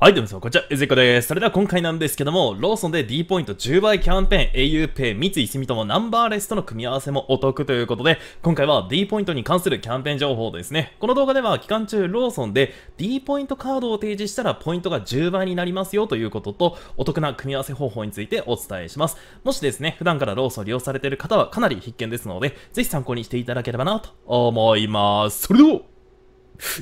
はい、どうもみなさん、こんにちは、えずいこです。それでは今回なんですけども、ローソンで D ポイント10倍キャンペーン、auPay、三井住友ナンバーレスとの組み合わせもお得ということで、今回は D ポイントに関するキャンペーン情報ですね。この動画では期間中、ローソンで D ポイントカードを提示したらポイントが10倍になりますよということと、お得な組み合わせ方法についてお伝えします。もしですね、普段からローソンを利用されている方はかなり必見ですので、ぜひ参考にしていただければなと思います。それでは、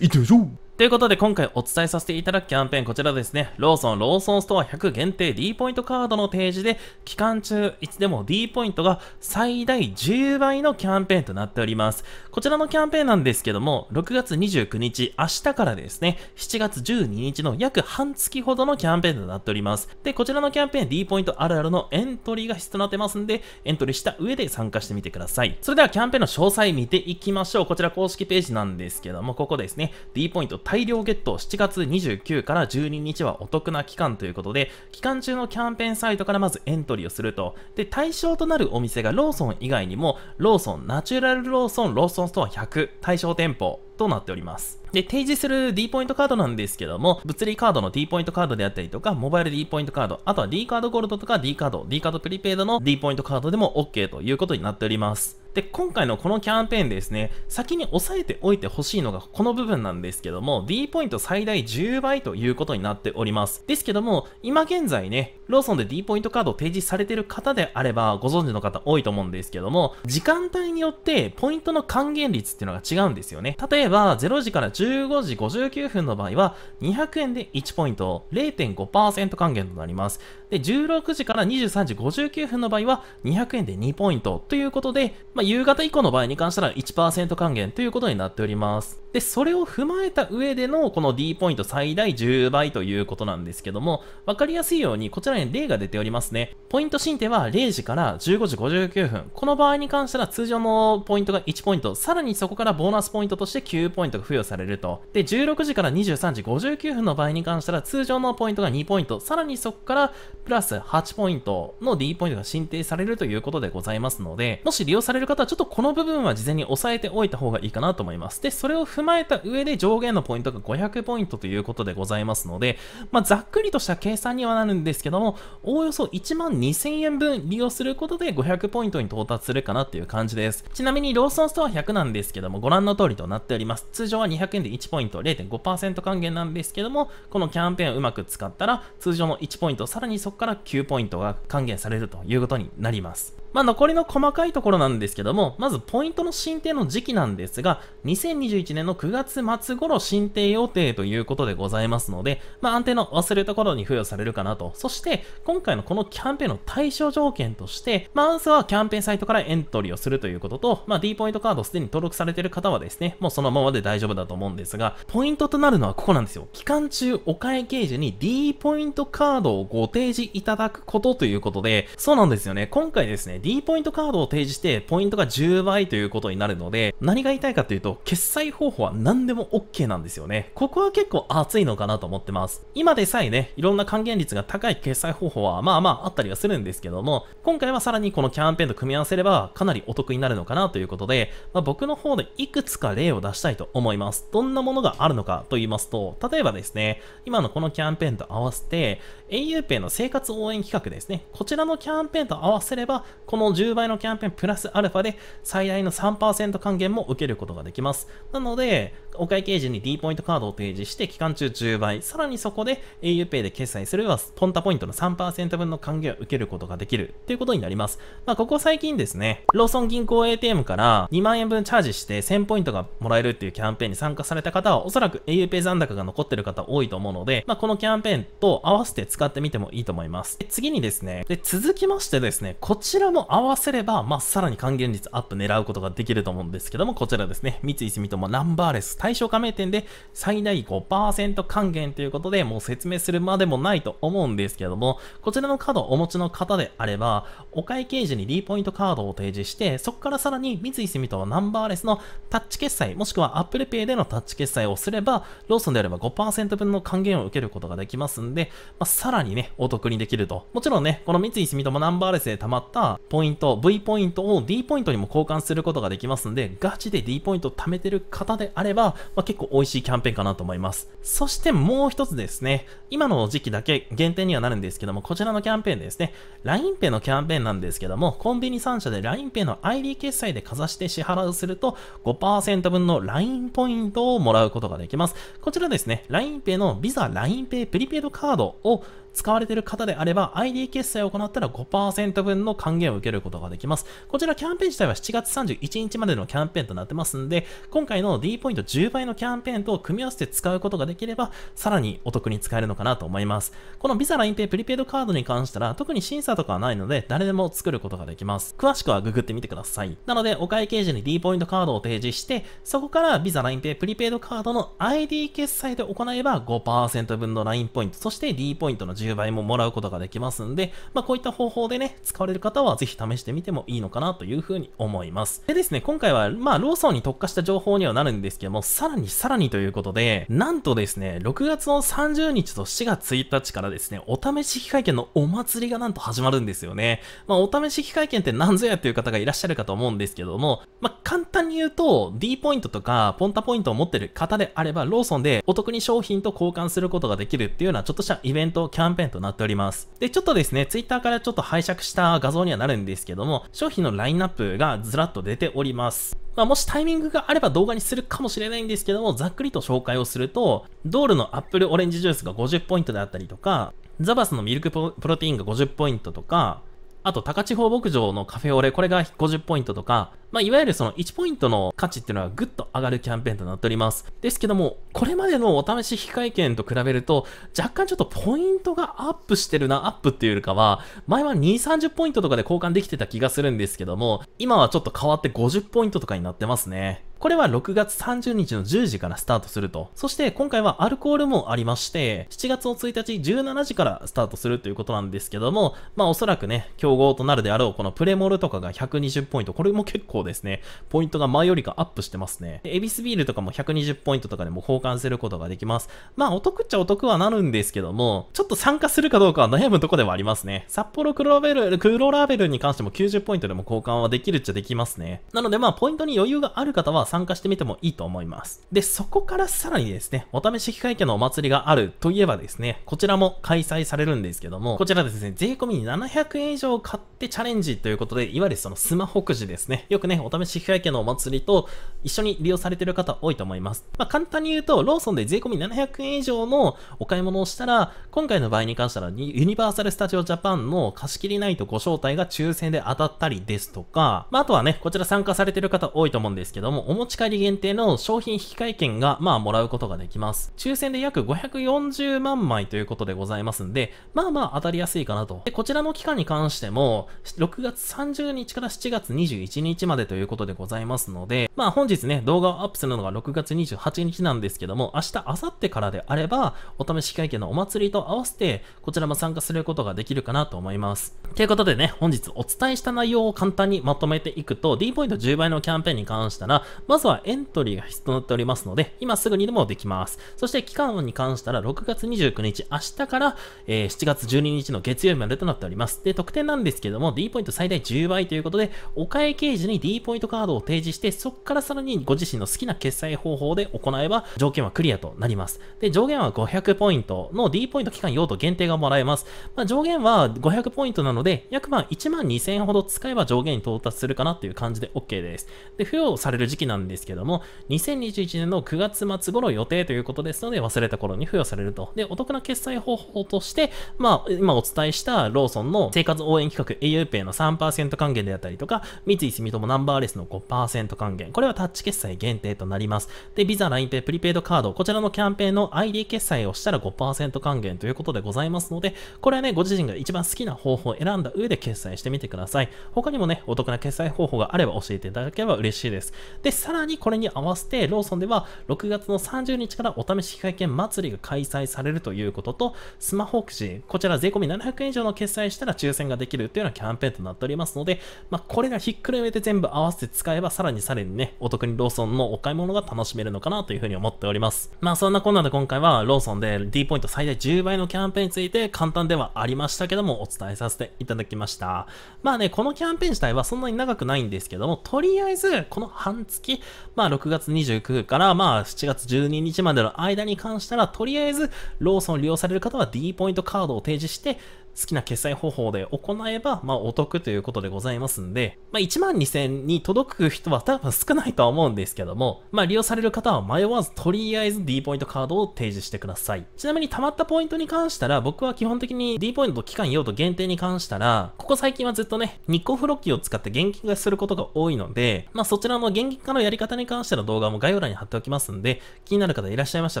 行ってみましょうということで今回お伝えさせていただくキャンペーンこちらですね。ローソン、ローソンストア100限定 D ポイントカードの提示で期間中いつでも D ポイントが最大10倍のキャンペーンとなっております。こちらのキャンペーンなんですけども、6月29日、明日からですね、7月12日の約半月ほどのキャンペーンとなっております。で、こちらのキャンペーン D ポイントあるあるのエントリーが必要となってますんで、エントリーした上で参加してみてください。それではキャンペーンの詳細見ていきましょう。こちら公式ページなんですけども、ここですね、D ポイント大量ゲット7月29から12日はお得な期間ということで、期間中のキャンペーンサイトからまずエントリーをすると。で、対象となるお店がローソン以外にも、ローソン、ナチュラルローソン、ローソンストア100、対象店舗、となっております。で、提示する D ポイントカードなんですけども、物理カードの D ポイントカードであったりとか、モバイル D ポイントカード、あとは D カードゴールドとか D カード、D カードプリペイドの D ポイントカードでも OK ということになっております。で、今回のこのキャンペーンですね、先に押さえておいてほしいのがこの部分なんですけども、D ポイント最大10倍ということになっております。ですけども、今現在ね、ローソンで D ポイントカードを提示されてる方であれば、ご存知の方多いと思うんですけども、時間帯によってポイントの還元率っていうのが違うんですよね。例えば、0時から15時59分の場合は、200円で1ポイント、0.5%還元となります。で、16時から23時59分の場合は、200円で2ポイントということで、ま夕方以降の場合に関しては1%還元ということになっております。で、それを踏まえた上でのこの D ポイント最大10倍ということなんですけども、わかりやすいようにこちらに例が出ておりますね。ポイント申請は0時から15時59分。この場合に関しては通常のポイントが1ポイント、さらにそこからボーナスポイントとして9ポイントが付与されると。で、16時から23時59分の場合に関しては通常のポイントが2ポイント、さらにそこからプラス8ポイントの D ポイントが申請されるということでございますので、もし利用される方方はちょっとこの部分は事前に押さえておいた方がいいかなと思います。で、それを踏まえた上で上限のポイントが500ポイントということでございますので、まあ、ざっくりとした計算にはなるんですけども、おおよそ1万2000円分利用することで500ポイントに到達するかなっていう感じです。ちなみにローソンストア100なんですけども、ご覧の通りとなっております。通常は200円で1ポイント、0.5%還元なんですけども、このキャンペーンをうまく使ったら、通常の1ポイント、さらにそこから9ポイントが還元されるということになります。まあ、残りの細かいところなんですけども、まずポイントの申請の時期なんですが、2021年の9月末頃申請予定ということでございますので、まあ、安定の忘れるところに付与されるかなと。そして、今回のこのキャンペーンの対象条件として、まあ、アンスはキャンペーンサイトからエントリーをするということと、まあ、D ポイントカードすでに登録されている方はですね、もうそのままで大丈夫だと思うんですが、ポイントとなるのはここなんですよ。期間中、お会計時に D ポイントカードをご提示いただくことということで、そうなんですよね。今回ですね、D ポイントカードを提示して、ポイントが10倍ということになるので、何が言いたいかというと、決済方法は何でも OK なんですよね。ここは結構熱いのかなと思ってます。今でさえね、いろんな還元率が高い決済方法は、まあまああったりはするんですけども、今回はさらにこのキャンペーンと組み合わせれば、かなりお得になるのかなということで、まあ、僕の方でいくつか例を出したいと思います。どんなものがあるのかと言いますと、例えばですね、今のこのキャンペーンと合わせて、auPay の生活応援企画ですね、こちらのキャンペーンと合わせれば、この10倍のキャンペーンプラスアルファで最大の3%還元も受けることができます。なので、お会計時に D ポイントカードを提示して、期間中10倍、さらにそこで auPay で決済すれば、ポンタポイントの3%分の還元を受けることができるということになります。まあ、ここ最近ですね、ローソン銀行 ATM から2万円分チャージして1000ポイントがもらえるっていうキャンペーンに参加された方は、おそらく auPay 残高が残ってる方多いと思うので、まあ、このキャンペーンと合わせて使ってみてもいいと思います。次にですね、で続きましてですね、こちらも合わせれば、まあ、さらに還元率アップ狙うことができると思うんですけども、こちらですね、三井住友ナンバーレス対象加盟店で最大5%還元ということで、もう説明するまでもないと思うんですけども、こちらのカードをお持ちの方であれば、お会計時に D ポイントカードを提示して、そこからさらに三井住友ナンバーレスのタッチ決済、もしくは Apple Pay でのタッチ決済をすれば、ローソンであれば5%分の還元を受けることができますんで、まあ、さらにね、お得にできると。もちろんね、この三井住友ナンバーレスで溜まったポイント、V ポイントを D ポイントにも交換することができますので、ガチで D ポイント貯めてる方であれば、まあ、結構美味しいキャンペーンかなと思います。そしてもう一つですね、今の時期だけ限定にはなるんですけども、こちらのキャンペーンですね、LINEPay のキャンペーンなんですけども、コンビニ3社で LINEPay の ID 決済でかざして支払うすると、5%分の LINE ポイントをもらうことができます。こちらですね、LINEPay の Visa LINEPay プリペイドカードを使われている方であれば ID 決済を行ったら5%分の還元を受けることができます。こちらキャンペーン自体は7月31日までのキャンペーンとなってますんで、今回の D ポイント10倍のキャンペーンと組み合わせて使うことができれば、さらにお得に使えるのかなと思います。この Visa LINE Pay プリペイドカードに関しては、特に審査とかはないので、誰でも作ることができます。詳しくはググってみてください。なので、お会計時に D ポイントカードを提示して、そこから Visa LINE Pay プリペイドカードの ID 決済で行えば5%分の LINE ポイント、そして D ポイントの10倍ももらうことができますんで、まあ、こういった方法でね、使われる方はぜひ試してみてもいいのかなというふうに思います。でですね、今回は、まあ、ローソンに特化した情報にはなるんですけども、さらにさらにということで、なんとですね、6月の30日と4月1日からですね、お試し機会券のお祭りがなんと始まるんですよね。まあ、お試し機会券って何ぞやっていう方がいらっしゃるかと思うんですけども、まあ、簡単に言うと、D ポイントとか、ポンタポイントを持ってる方であれば、ローソンでお得に商品と交換することができるっていうような、ちょっとしたイベント、キャンペーンンペーンとなっております。で、ちょっとですね、Twitter からちょっと拝借した画像にはなるんですけども、商品のラインナップがずらっと出ております。まあ、もしタイミングがあれば動画にするかもしれないんですけども、ざっくりと紹介をすると、ドールのアップルオレンジジュースが50ポイントであったりとか、ザバスのミルクプロテインが50ポイントとか、あと、高千穂牧場のカフェオレ、これが50ポイントとか、まあ、いわゆるその1ポイントの価値っていうのはぐっと上がるキャンペーンとなっております。ですけども、これまでのお試し控え券と比べると、若干ちょっとポイントがアップしてるな、アップっていうよりかは、前は2、30ポイントとかで交換できてた気がするんですけども、今はちょっと変わって50ポイントとかになってますね。これは6月30日の10時からスタートすると。そして今回はアルコールもありまして、7月の1日17時からスタートするということなんですけども、まあおそらくね、競合となるであろうこのプレモルとかが120ポイント、これも結構構ですね、ポイントが前よりかアップしてますね。で、エビスビールとかも120ポイントとかでも交換することができます。まあ、お得っちゃお得はなるんですけども、ちょっと参加するかどうかは悩むとこではありますね。札幌黒ラベル、黒ラベルに関しても90ポイントでも交換はできるっちゃできますね。なのでまあ、ポイントに余裕がある方は参加してみてもいいと思います。で、そこからさらにですね、お試し機会券のお祭りがあるといえばですね、こちらも開催されるんですけども、こちらですね、税込み700円以上買ってチャレンジということで、いわゆるそのスマホくじですね。よくくね、お試し引換券のお祭りと一緒に利用されている方多いと思います。まあ、簡単に言うと、ローソンで税込み700円以上のお買い物をしたら、今回の場合に関しては、ユニバーサル・スタジオ・ジャパンの貸し切りナイトご招待が抽選で当たったりですとか、まあ、あとはね、こちら参加されている方多いと思うんですけども、お持ち帰り限定の商品引換券が、まあ、もらうことができます。抽選で約540万枚ということでございますんで、まあまあ当たりやすいかなと。で、こちらの期間に関しても、6月30日から7月21日までまでということでございますので、まあ本日ね、動画をアップするのが6月28日なんですけども、明日、明後日からであれば、お試し会見のお祭りと合わせて、こちらも参加することができるかなと思います。ということでね、本日お伝えした内容を簡単にまとめていくと、D ポイント10倍のキャンペーンに関したら、まずはエントリーが必要となっておりますので、今すぐにでもできます。そして期間に関したら、6月29日、明日から、えー、7月12日の月曜日までとなっております。で、特典なんですけども、D ポイント最大10倍ということで、お会計時に D ポイントカードを提示して、そこからさらにご自身の好きな決済方法で行えば、条件はクリアとなります。で、上限は500ポイントの D ポイント期間用途限定がもらえます。まあ、上限は500ポイントなので、約まあ1万2000円ほど使えば上限に到達するかなっていう感じで OK です。で、付与される時期なんですけども、2021年の9月末頃予定ということですので、忘れた頃に付与されると。で、お得な決済方法として、まあ、今お伝えしたローソンの生活応援企画 auPay の3%還元であったりとか、三井住友ナンバーレスの5%還元。これはタッチ決済限定となります。で、Visa、l i n e p プリペイドカード、こちらのキャンペーンの ID 決済をしたら5%還元ということでございますので、これはね、ご自身が一番好きな方法を選んだ上で決済してみてください。他にもね、お得な決済方法があれば教えていただければ嬉しいです。で、さらにこれに合わせて、ローソンでは6月の30日からお試し会見祭りが開催されるということと、スマホくじ、こちら税込み700円以上の決済したら抽選ができるというようなキャンペーンとなっておりますので、まあ、これがひっくるめて全部部合わせて使えばさらにさらにね、お得にローソンのお買い物が楽しめるのかなというふうに思っております。まあそんなこんなで今回はローソンで D ポイント最大10倍のキャンペーンについて簡単ではありましたけどもお伝えさせていただきました。まあね、このキャンペーン自体はそんなに長くないんですけども、とりあえずこの半月、まあ6月29からまあ7月12日までの間に関したら、とりあえずローソン利用される方は D ポイントカードを提示して、好きな決済方法で行えば、まあお得ということでございますんで、まあ1万2000に届く人は多分少ないとは思うんですけども、まあ利用される方は迷わずとりあえず D ポイントカードを提示してください。ちなみに溜まったポイントに関したら、僕は基本的に D ポイント期間用途限定に関したら、ここ最近はずっとね、日光フロッキーを使って現金化することが多いので、まあそちらの現金化のやり方に関しての動画も概要欄に貼っておきますんで、気になる方いらっしゃいました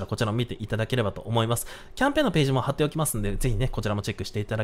らこちらも見ていただければと思います。キャンペーンのページも貼っておきますんで、ぜひね、こちらもチェックしていただ